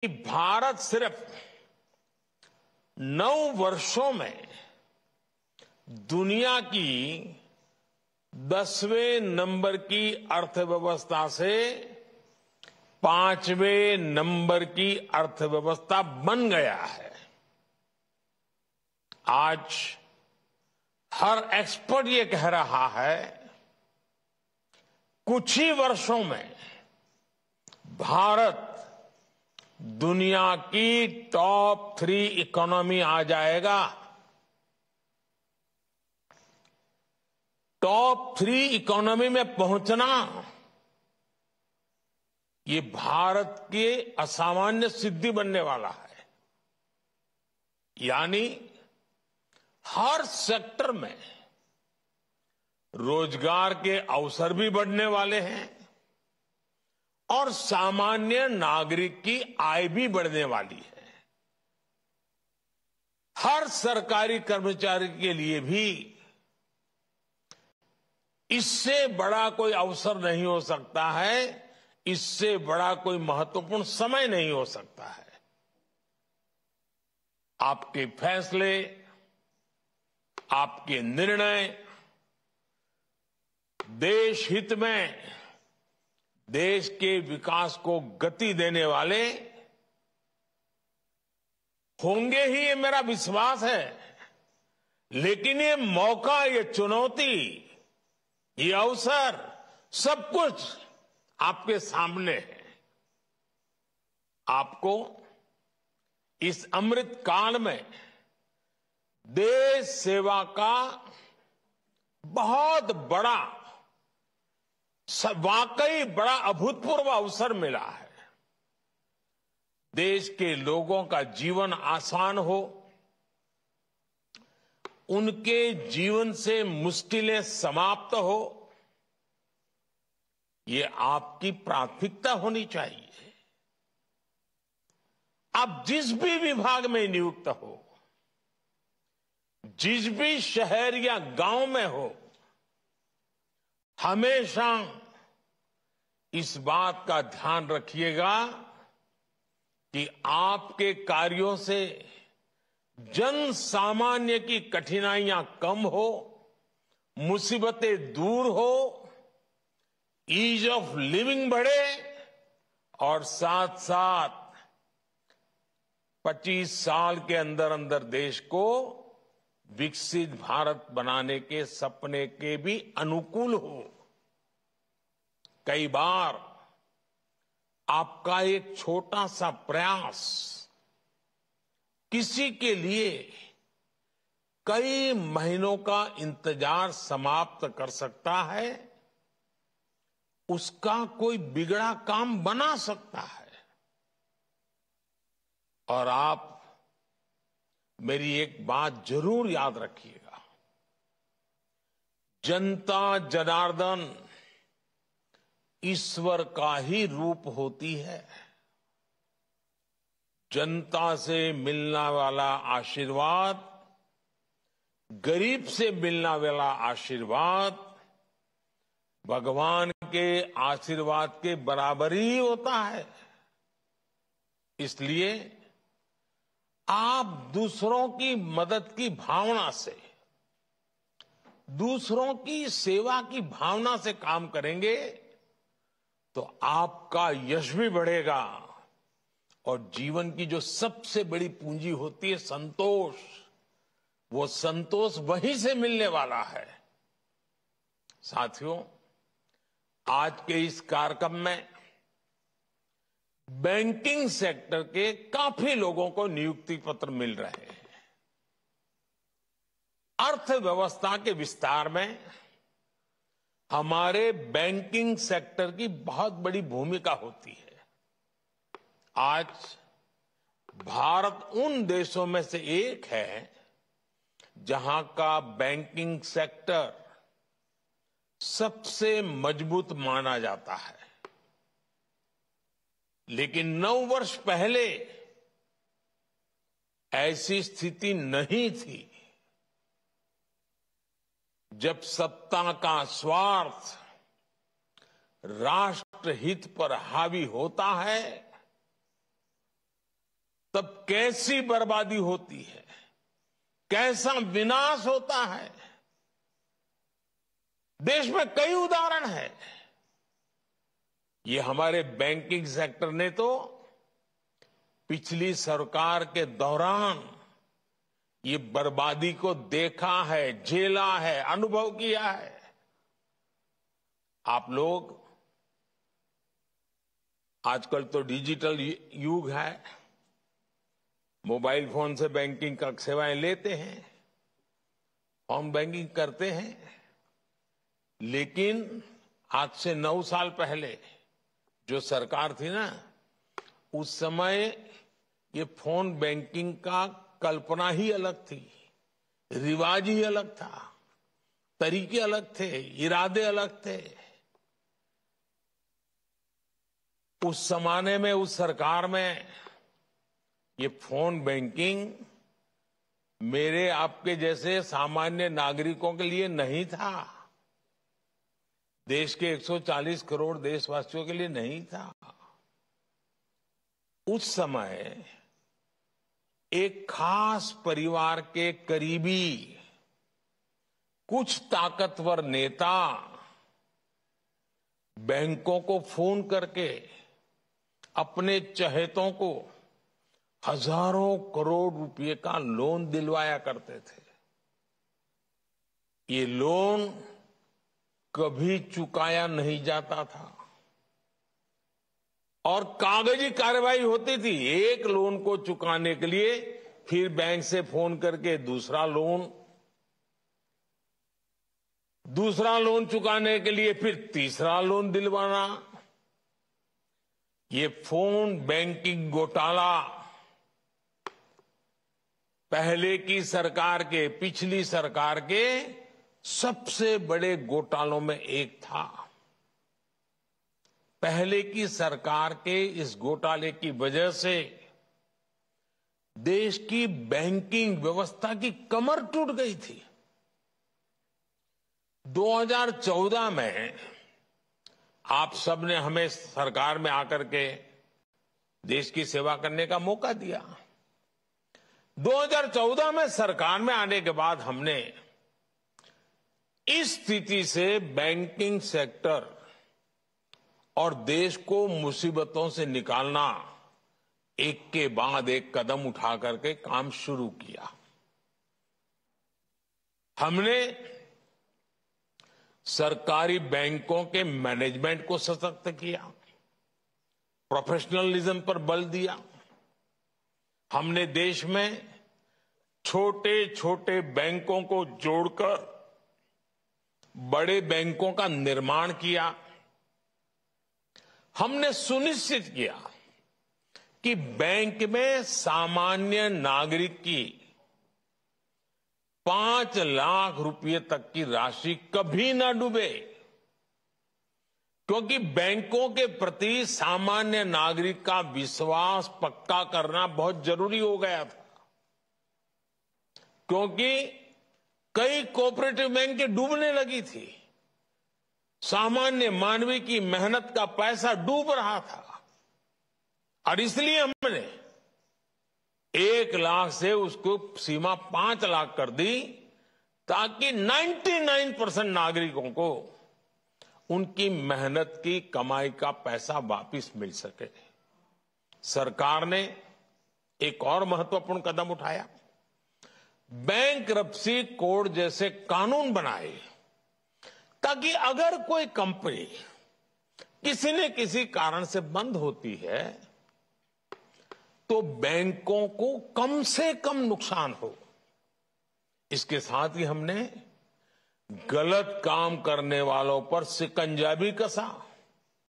कि भारत सिर्फ नौ वर्षों में दुनिया की दसवें नंबर की अर्थव्यवस्था से पांचवें नंबर की अर्थव्यवस्था बन गया है आज हर एक्सपर्ट ये कह रहा है कुछ ही वर्षों में भारत दुनिया की टॉप थ्री इकोनॉमी आ जाएगा टॉप थ्री इकोनॉमी में पहुंचना ये भारत के असामान्य सिद्धि बनने वाला है यानी हर सेक्टर में रोजगार के अवसर भी बढ़ने वाले हैं और सामान्य नागरिक की आय भी बढ़ने वाली है हर सरकारी कर्मचारी के लिए भी इससे बड़ा कोई अवसर नहीं हो सकता है इससे बड़ा कोई महत्वपूर्ण समय नहीं हो सकता है आपके फैसले आपके निर्णय देश हित में देश के विकास को गति देने वाले होंगे ही ये मेरा विश्वास है लेकिन ये मौका ये चुनौती ये अवसर सब कुछ आपके सामने है आपको इस अमृत काल में देश सेवा का बहुत बड़ा वाकई बड़ा अभूतपूर्व अवसर मिला है देश के लोगों का जीवन आसान हो उनके जीवन से मुश्किलें समाप्त हो ये आपकी प्राथमिकता होनी चाहिए आप जिस भी विभाग में नियुक्त हो जिस भी शहर या गांव में हो हमेशा इस बात का ध्यान रखिएगा कि आपके कार्यों से जन सामान्य की कठिनाइयां कम हो मुसीबतें दूर हो ईज ऑफ लिविंग बढ़े और साथ साथ 25 साल के अंदर अंदर देश को विकसित भारत बनाने के सपने के भी अनुकूल हो कई बार आपका एक छोटा सा प्रयास किसी के लिए कई महीनों का इंतजार समाप्त कर सकता है उसका कोई बिगड़ा काम बना सकता है और आप मेरी एक बात जरूर याद रखिएगा जनता जनार्दन ईश्वर का ही रूप होती है जनता से मिलने वाला आशीर्वाद गरीब से मिलने वाला आशीर्वाद भगवान के आशीर्वाद के बराबर ही होता है इसलिए आप दूसरों की मदद की भावना से दूसरों की सेवा की भावना से काम करेंगे तो आपका यश भी बढ़ेगा और जीवन की जो सबसे बड़ी पूंजी होती है संतोष वो संतोष वहीं से मिलने वाला है साथियों आज के इस कार्यक्रम में बैंकिंग सेक्टर के काफी लोगों को नियुक्ति पत्र मिल रहे हैं अर्थव्यवस्था के विस्तार में हमारे बैंकिंग सेक्टर की बहुत बड़ी भूमिका होती है आज भारत उन देशों में से एक है जहां का बैंकिंग सेक्टर सबसे मजबूत माना जाता है लेकिन नौ वर्ष पहले ऐसी स्थिति नहीं थी जब सत्ता का स्वार्थ राष्ट्रहित पर हावी होता है तब कैसी बर्बादी होती है कैसा विनाश होता है देश में कई उदाहरण हैं ये हमारे बैंकिंग सेक्टर ने तो पिछली सरकार के दौरान ये बर्बादी को देखा है झेला है अनुभव किया है आप लोग आजकल तो डिजिटल युग है मोबाइल फोन से बैंकिंग का सेवाएं लेते हैं होम बैंकिंग करते हैं लेकिन आज से नौ साल पहले जो सरकार थी ना उस समय ये फोन बैंकिंग का कल्पना ही अलग थी रिवाज ही अलग था तरीके अलग थे इरादे अलग थे उस जमाने में उस सरकार में ये फोन बैंकिंग मेरे आपके जैसे सामान्य नागरिकों के लिए नहीं था देश के 140 करोड़ देशवासियों के लिए नहीं था उस समय एक खास परिवार के करीबी कुछ ताकतवर नेता बैंकों को फोन करके अपने चहेतों को हजारों करोड़ रुपए का लोन दिलवाया करते थे ये लोन कभी चुकाया नहीं जाता था और कागजी कार्रवाई होती थी एक लोन को चुकाने के लिए फिर बैंक से फोन करके दूसरा लोन दूसरा लोन चुकाने के लिए फिर तीसरा लोन दिलवाना ये फोन बैंकिंग घोटाला पहले की सरकार के पिछली सरकार के सबसे बड़े घोटालों में एक था पहले की सरकार के इस घोटाले की वजह से देश की बैंकिंग व्यवस्था की कमर टूट गई थी 2014 में आप सब ने हमें सरकार में आकर के देश की सेवा करने का मौका दिया 2014 में सरकार में आने के बाद हमने इस स्थिति से बैंकिंग सेक्टर और देश को मुसीबतों से निकालना एक के बाद एक कदम उठा करके काम शुरू किया हमने सरकारी बैंकों के मैनेजमेंट को सशक्त किया प्रोफेशनलिज्म पर बल दिया हमने देश में छोटे छोटे बैंकों को जोड़कर बड़े बैंकों का निर्माण किया हमने सुनिश्चित किया कि बैंक में सामान्य नागरिक की पांच लाख रुपए तक की राशि कभी ना डूबे क्योंकि बैंकों के प्रति सामान्य नागरिक का विश्वास पक्का करना बहुत जरूरी हो गया था क्योंकि कई कोऑपरेटिव बैंक डूबने लगी थी सामान्य मानवी की मेहनत का पैसा डूब रहा था और इसलिए हमने एक लाख से उसको सीमा पांच लाख कर दी ताकि 99 परसेंट नागरिकों को उनकी मेहनत की कमाई का पैसा वापस मिल सके सरकार ने एक और महत्वपूर्ण कदम उठाया बैंक रप्सी कोड जैसे कानून बनाए ताकि अगर कोई कंपनी किसी ने किसी कारण से बंद होती है तो बैंकों को कम से कम नुकसान हो इसके साथ ही हमने गलत काम करने वालों पर सिकंजा भी कसा